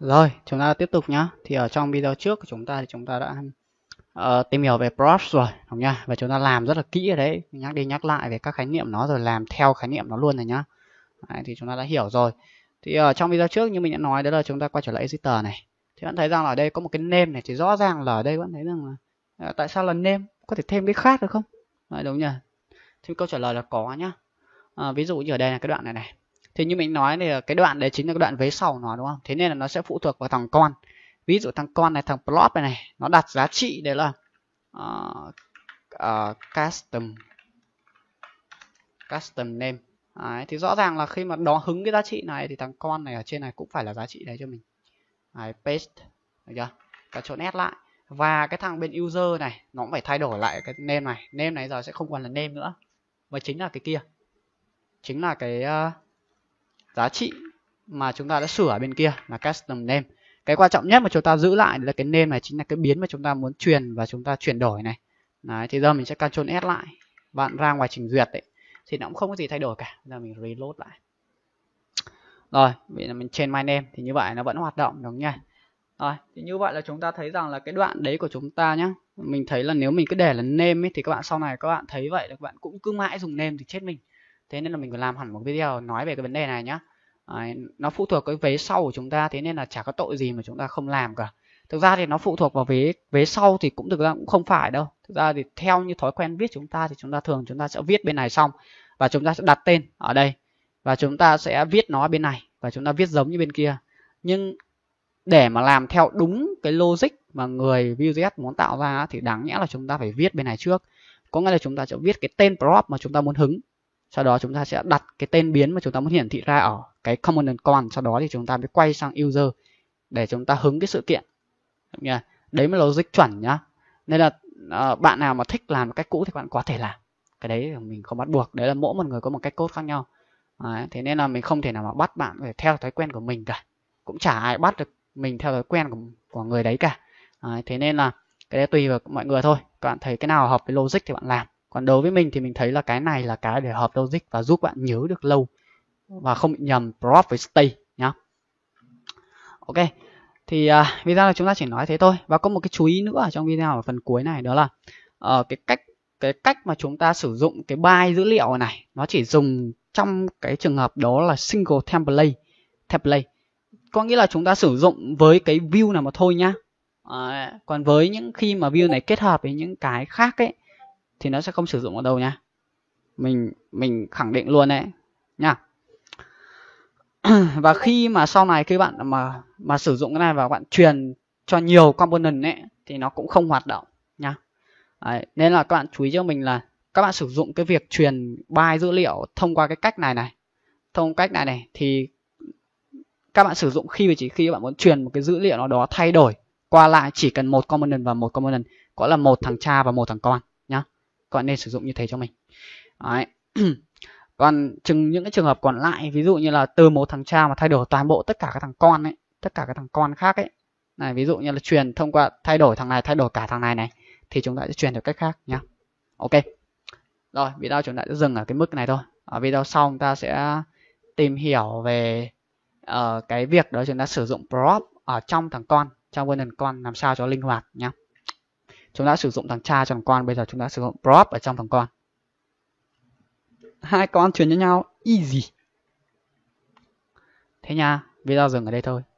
Rồi, chúng ta tiếp tục nhá. Thì ở trong video trước của chúng ta thì chúng ta đã uh, tìm hiểu về props rồi, đúng nhá. Và chúng ta làm rất là kỹ ở đấy, nhắc đi nhắc lại về các khái niệm nó rồi làm theo khái niệm nó luôn này nhá. Đấy, thì chúng ta đã hiểu rồi. Thì ở trong video trước như mình đã nói đó là chúng ta quay trở lại editor này. Thì bạn thấy rằng là ở đây có một cái name này thì rõ ràng là ở đây bạn thấy rằng là ờ, tại sao là name, có thể thêm cái khác được không? Đấy đúng nhỉ. Thì câu trả lời là có nhá. À, ví dụ như ở đây là cái đoạn này này thế như mình nói thì cái đoạn đấy chính là cái đoạn vế sau của nó đúng không thế nên là nó sẽ phụ thuộc vào thằng con ví dụ thằng con này thằng plot này này nó đặt giá trị đấy là uh, uh, custom custom name đấy, thì rõ ràng là khi mà đó hứng cái giá trị này thì thằng con này ở trên này cũng phải là giá trị đấy cho mình đấy, paste được chưa ta trộn nét lại và cái thằng bên user này nó cũng phải thay đổi lại cái name này name này giờ sẽ không còn là name nữa mà chính là cái kia chính là cái uh, giá trị mà chúng ta đã sửa ở bên kia là custom name cái quan trọng nhất mà chúng ta giữ lại là cái name này chính là cái biến mà chúng ta muốn truyền và chúng ta chuyển đổi này Đấy, thì giờ mình sẽ Ctrl S lại bạn ra ngoài trình duyệt đấy thì nó cũng không có gì thay đổi cả giờ mình reload lại rồi vậy là mình trên my name thì như vậy nó vẫn hoạt động đúng nha rồi thì như vậy là chúng ta thấy rằng là cái đoạn đấy của chúng ta nhá mình thấy là nếu mình cứ để là name ấy, thì các bạn sau này các bạn thấy vậy là các bạn cũng cứ mãi dùng name thì chết mình thế nên là mình phải làm hẳn một video nói về cái vấn đề này nhá Đấy, nó phụ thuộc cái vế sau của chúng ta thế nên là chả có tội gì mà chúng ta không làm cả thực ra thì nó phụ thuộc vào vế vế sau thì cũng thực ra cũng không phải đâu thực ra thì theo như thói quen viết chúng ta thì chúng ta thường chúng ta sẽ viết bên này xong và chúng ta sẽ đặt tên ở đây và chúng ta sẽ viết nó bên này và chúng ta viết giống như bên kia nhưng để mà làm theo đúng cái logic mà người Vue.js muốn tạo ra thì đáng nhẽ là chúng ta phải viết bên này trước có nghĩa là chúng ta sẽ viết cái tên prop mà chúng ta muốn hứng sau đó chúng ta sẽ đặt cái tên biến mà chúng ta muốn hiển thị ra ở cái component con sau đó thì chúng ta mới quay sang user để chúng ta hứng cái sự kiện đấy mới logic chuẩn nhá nên là ờ, bạn nào mà thích làm cách cũ thì bạn có thể làm cái đấy mình không bắt buộc đấy là mỗi một người có một cách cốt khác nhau đấy, thế nên là mình không thể nào mà bắt bạn phải theo thói quen của mình cả cũng chả ai bắt được mình theo thói quen của, của người đấy cả đấy, thế nên là cái đấy tùy vào mọi người thôi các bạn thấy cái nào hợp với logic thì bạn làm còn đối với mình thì mình thấy là cái này là cái để hợp logic và giúp bạn nhớ được lâu và không bị nhầm prop với stay nhá ok thì uh, video là chúng ta chỉ nói thế thôi và có một cái chú ý nữa ở trong video ở phần cuối này đó là uh, cái cách cái cách mà chúng ta sử dụng cái byte dữ liệu này nó chỉ dùng trong cái trường hợp đó là single template template có nghĩa là chúng ta sử dụng với cái view nào mà thôi nhá à, còn với những khi mà view này kết hợp với những cái khác ấy thì nó sẽ không sử dụng ở đâu nha mình mình khẳng định luôn đấy nha và khi mà sau này các bạn mà mà sử dụng cái này và bạn truyền cho nhiều component ấy thì nó cũng không hoạt động nha đấy, nên là các bạn chú ý cho mình là các bạn sử dụng cái việc truyền bài dữ liệu thông qua cái cách này này thông cách này này thì các bạn sử dụng khi và chỉ khi các bạn muốn truyền một cái dữ liệu nào đó thay đổi qua lại chỉ cần một component và một component gọi là một thằng cha và một thằng con còn nên sử dụng như thế cho mình Đấy. còn chừng những cái trường hợp còn lại ví dụ như là từ một thằng cha mà thay đổi toàn bộ tất cả các thằng con ấy tất cả các thằng con khác ấy này ví dụ như là truyền thông qua thay đổi thằng này thay đổi cả thằng này này thì chúng ta sẽ truyền theo cách khác nhá ok rồi video chúng ta sẽ dừng ở cái mức này thôi ở video sau chúng ta sẽ tìm hiểu về uh, cái việc đó chúng ta sử dụng prop ở trong thằng con trong version con làm sao cho linh hoạt nhé chúng ta đã sử dụng thằng cha cho thằng con bây giờ chúng ta sử dụng prop ở trong thằng con hai con truyền cho nhau easy thế nha video dừng ở đây thôi